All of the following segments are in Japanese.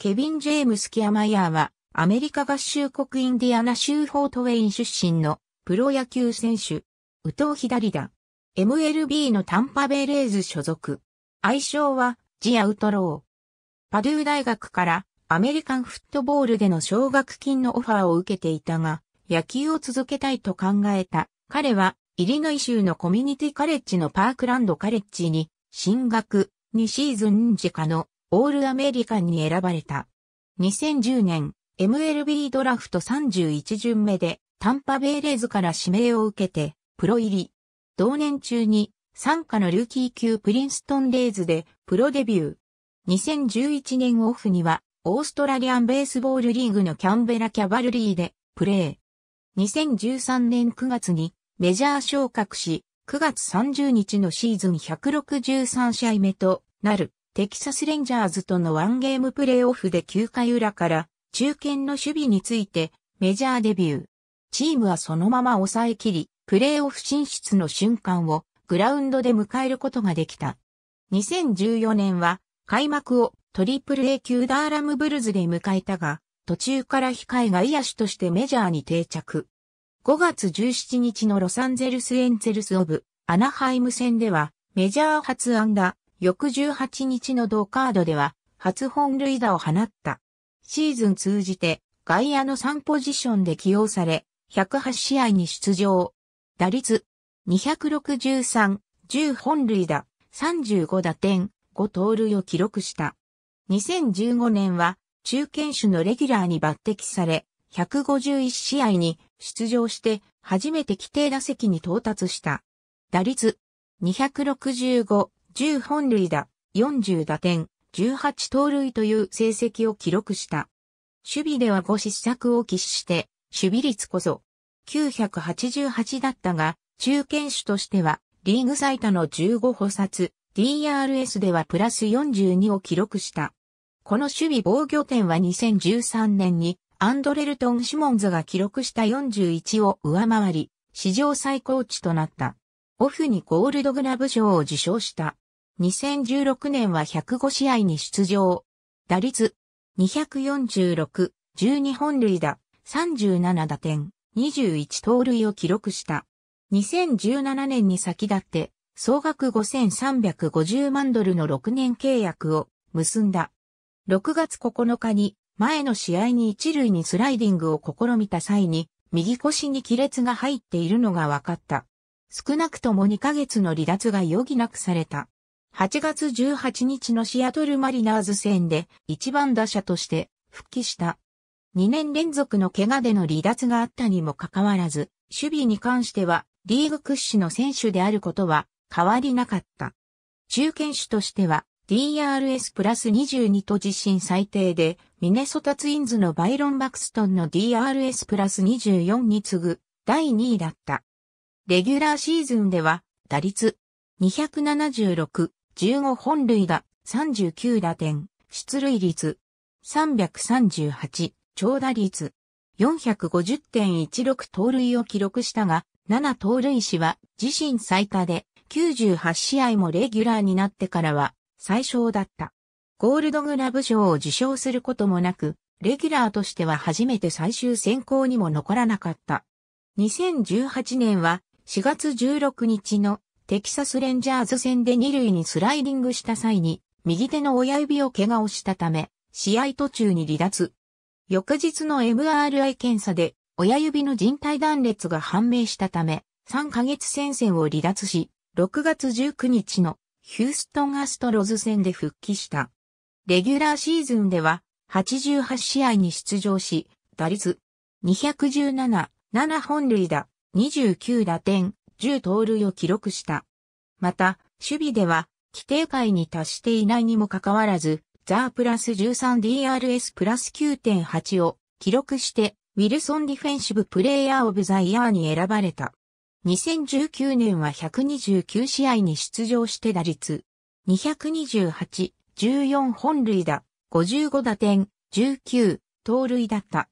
ケビン・ジェームス・キャマイヤーは、アメリカ合衆国インディアナ州フォートウェイン出身のプロ野球選手、右投左打、MLB のタンパベレーズ所属。愛称は、ジアウトロー。パドゥー大学からアメリカンフットボールでの奨学金のオファーを受けていたが、野球を続けたいと考えた。彼は、イリノイ州のコミュニティカレッジのパークランドカレッジに、進学、2シーズン時下のオールアメリカンに選ばれた。2010年、MLB ドラフト31巡目で、タンパベイレーズから指名を受けて、プロ入り。同年中に、参加のルーキー級プリンストンレイズで、プロデビュー。2011年オフには、オーストラリアンベースボールリーグのキャンベラキャバルリーで、プレー。2013年9月に、メジャー昇格し、9月30日のシーズン163試合目となる。テキサスレンジャーズとのワンゲームプレーオフで9回裏から中堅の守備についてメジャーデビュー。チームはそのまま抑え切り、プレーオフ進出の瞬間をグラウンドで迎えることができた。2014年は開幕をトリプル A 級ダーラムブルズで迎えたが、途中から控えが癒しとしてメジャーに定着。5月17日のロサンゼルスエンゼルスオブアナハイム戦ではメジャー初安打翌18日のドカードでは、初本塁打を放った。シーズン通じて、外野の3ポジションで起用され、108試合に出場。打率、263、10本塁打、35打点、5盗塁を記録した。2015年は、中堅手のレギュラーに抜擢され、151試合に出場して初めて規定打席に到達した。打率265、10本塁打、40打点、18盗塁という成績を記録した。守備では5失策を喫して、守備率こそ988だったが、中堅手としてはリーグ最多の15補殺、DRS ではプラス42を記録した。この守備防御点は2013年にアンドレルトン・シモンズが記録した41を上回り、史上最高値となった。オフにゴールドグラブ賞を受賞した。2016年は105試合に出場。打率246、12本塁打、37打点、21盗塁を記録した。2017年に先立って、総額5350万ドルの6年契約を結んだ。6月9日に前の試合に一塁にスライディングを試みた際に右腰に亀裂が入っているのが分かった。少なくとも2ヶ月の離脱が余儀なくされた。8月18日のシアトルマリナーズ戦で1番打者として復帰した。2年連続の怪我での離脱があったにもかかわらず、守備に関してはリーグ屈指の選手であることは変わりなかった。中堅手としては DRS プラス22と自身最低で、ミネソタツインズのバイロン・バクストンの DRS プラス24に次ぐ第2位だった。レギュラーシーズンでは打率276、15本塁打、39打点、出塁率、338、長打率、450.16盗塁を記録したが、7盗塁死は自身最多で、98試合もレギュラーになってからは最小だった。ゴールドグラブ賞を受賞することもなく、レギュラーとしては初めて最終選考にも残らなかった。2018年は4月16日のテキサスレンジャーズ戦で2塁にスライディングした際に、右手の親指を怪我をしたため、試合途中に離脱。翌日の MRI 検査で、親指の人体断裂が判明したため、3ヶ月戦線を離脱し、6月19日のヒューストンアストロズ戦で復帰した。レギュラーシーズンでは、88試合に出場し、打率217、7本塁打、29打点、10盗塁を記録した。また、守備では、規定回に達していないにもかかわらず、ザープラス 13DRS プラス9.8を記録して、ウィルソンディフェンシブプレイヤーオブザイヤーに選ばれた。2019年は129試合に出場して打率228、14本塁打、55打点、19、盗塁だった。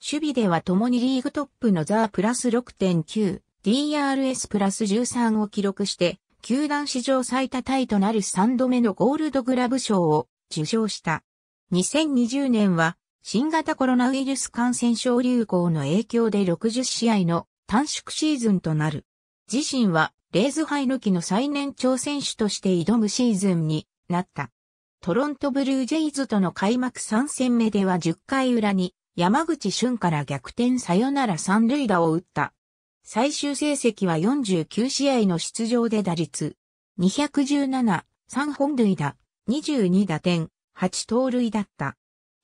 守備では共にリーグトップのザープラス6.9、DRS プラス13を記録して、球団史上最多タイとなる3度目のゴールドグラブ賞を受賞した。2020年は、新型コロナウイルス感染症流行の影響で60試合の短縮シーズンとなる。自身は、レーズハイ抜きの最年長選手として挑むシーズンになった。トロントブルージェイズとの開幕3戦目では10回裏に山口俊から逆転さよなら三塁打を打った。最終成績は49試合の出場で打率、217、3本塁打、22打点、8盗塁だった。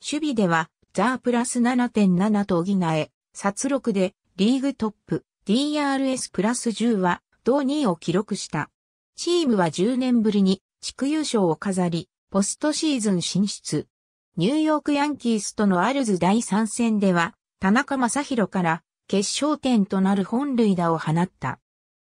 守備では、ザープラス7.7と補え、殺録でリーグトップ、DRS プラス10は同2位を記録した。チームは10年ぶりに地区優勝を飾り、ポストシーズン進出。ニューヨークヤンキースとのアルズ第3戦では、田中正宏から決勝点となる本塁打を放った。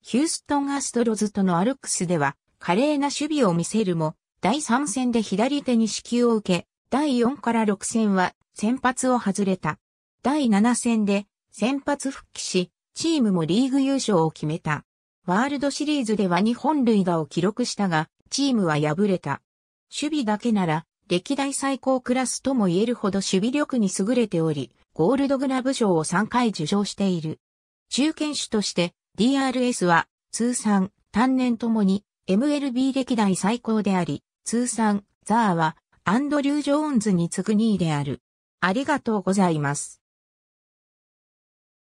ヒューストンアストロズとのアルクスでは、華麗な守備を見せるも、第3戦で左手に支給を受け、第4から6戦は先発を外れた。第7戦で先発復帰し、チームもリーグ優勝を決めた。ワールドシリーズでは2本塁打を記録したが、チームは敗れた。守備だけなら、歴代最高クラスとも言えるほど守備力に優れており、ゴールドグラブ賞を3回受賞している。中堅手として DRS は通算単年ともに MLB 歴代最高であり、通算ザーはアンドリュー・ジョーンズに次ぐ2位である。ありがとうございます。